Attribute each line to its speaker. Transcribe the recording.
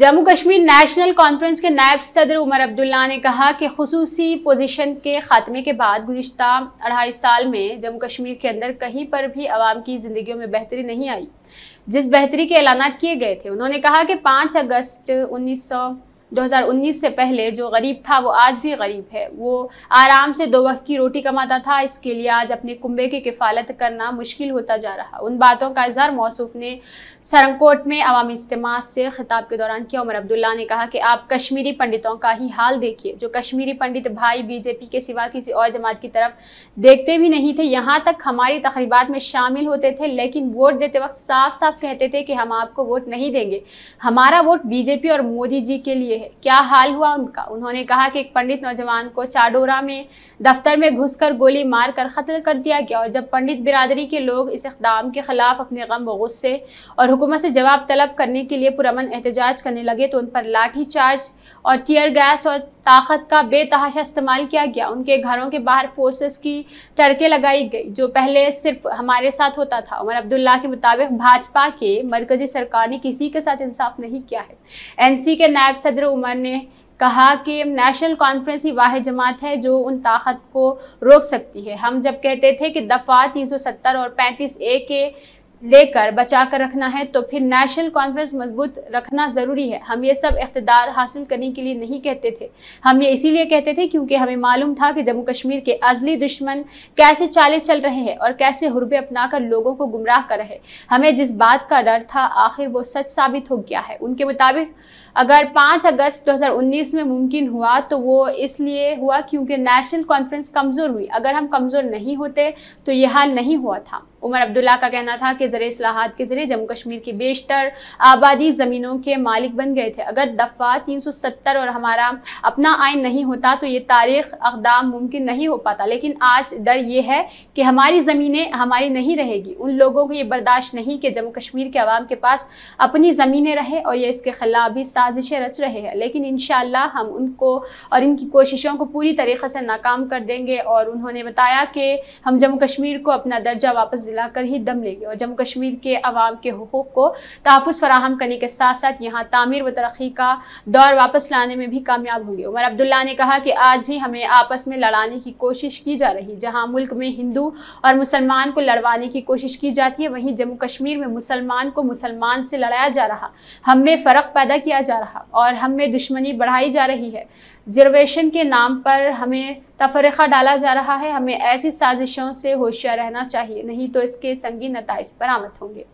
Speaker 1: Jammu Kashmir national conference के नायब सदर उमर अब्दुल्ला ने कहा कि खसूसी पोजीशन के खात्मे के बाद गुजशत अढ़ाई साल में जम्मू कश्मीर के अंदर कहीं पर भी आवाम की ज़िंदगियों में बेहतरी नहीं आई जिस बेहतरी के ऐलान किए गए थे उन्होंने कहा कि पाँच अगस्त उन्नीस 2019 से पहले जो गरीब था वो आज भी गरीब है वो आराम से दो वक्त की रोटी कमाता था इसके लिए आज अपने कुंबे की किफालत करना मुश्किल होता जा रहा उन बातों का इजहार मौसू ने सरंगकोट में अवामी इज्तम से खिताब के दौरान किया उमर अब्दुल्ला ने कहा कि आप कश्मीरी पंडितों का ही हाल देखिए जो कश्मीरी पंडित भाई बीजेपी के सिवा किसी और जमात की तरफ देखते भी नहीं थे यहाँ तक हमारी तकरीबा में शामिल होते थे लेकिन वोट देते वक्त साफ साफ कहते थे कि हम आपको वोट नहीं देंगे हमारा वोट बीजेपी और मोदी जी के लिए है क्या हाल हुआ उनका उन्होंने कहा कि एक पंडित नौजवान को चाडोरा में दफ्तर में घुसकर गोली मारकर कत्ल कर दिया गया और जब पंडित बिरादरी के लोग इस इकदाम के खिलाफ अपने गम व गुस्से और हुकूमत से जवाब तलब करने के लिए पुरमन एहतजाज करने लगे तो उन पर लाठी चार्ज और टीयर गैस और ताकत का बेतहाशा इस्तेमाल किया गया उनके घरों के बाहर फोर्सेस की टर्के लगाई गई जो पहले सिर्फ हमारे साथ होता था उमर अब्दुल्ला के मुताबिक भाजपा के मरकजी सरकार ने किसी के साथ इंसाफ नहीं किया है एनसी के नायब सदर उमर ने कहा कि नेशनल कॉन्फ्रेंस ही वाहि जमात है जो उन ताकत को रोक सकती है हम जब कहते थे कि दफ़ा 370 और 35 ए के लेकर बचा कर रखना है तो फिर नेशनल कॉन्फ्रेंस मजबूत रखना ज़रूरी है हम ये सब इकतदार हासिल करने के लिए नहीं कहते थे हम ये इसीलिए कहते थे क्योंकि हमें मालूम था कि जम्मू कश्मीर के अजली दुश्मन कैसे चाले चल रहे हैं और कैसे हुरबे अपनाकर लोगों को गुमराह कर रहे हमें जिस बात का डर था आखिर वो सच साबित हो गया है उनके मुताबिक अगर 5 अगस्त 2019 में मुमकिन हुआ तो वो इसलिए हुआ क्योंकि नेशनल कॉन्फ्रेंस कमज़ोर हुई अगर हम कमज़ोर नहीं होते तो ये हाल नहीं हुआ था उमर अब्दुल्ला का कहना था कि ज़रिए असलाहत के ज़रिए जम्मू कश्मीर की बेशतर आबादी ज़मीनों के मालिक बन गए थे अगर दफ़ा तीन सौ सत्तर और हमारा अपना आयन नहीं होता तो ये तारीख अकदाम मुमकिन नहीं हो पाता लेकिन आज डर ये है कि हमारी ज़मीनें हमारी नहीं रहेगी उन लोगों को ये बर्दाश्त नहीं कि जम्मू कश्मीर के आवाम के पास अपनी ज़मीनें रहे और ये इसके खिलाफ भी साजिशें रच रहे हैं लेकिन इन हम उनको और इनकी कोशिशों को पूरी तरीके से नाकाम कर देंगे और उन्होंने बताया कि हम जम्मू कश्मीर को अपना दर्जा वापस दिलाकर ही दम लेंगे और जम्मू जम्मू कश्मीर के आवाम के हकूक़ को तहफ़ फराहम करने के साथ साथ यहाँ तमीर व तरक्की का दौर वापस लाने में भी कामयाब होंगे उमर अब्दुल्ला ने कहा कि आज भी हमें आपस में लड़ाने की कोशिश की जा रही जहाँ मुल्क में हिंदू और मुसलमान को लड़वाने की कोशिश की जाती है वहीं जम्मू कश्मीर में मुसलमान को मुसलमान से लड़ाया जा रहा हम में फ़र्क पैदा किया जा रहा और हम में दुश्मनी बढ़ाई जा रही है रिजर्वेशन के नाम पर हमें तफरखा डाला जा रहा है हमें ऐसी साजिशों से होशियार रहना चाहिए नहीं तो इसके संगी नतज बरामद होंगे